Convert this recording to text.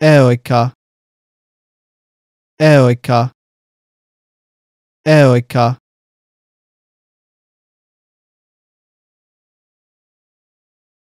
Eoika. Eoika. Eoika.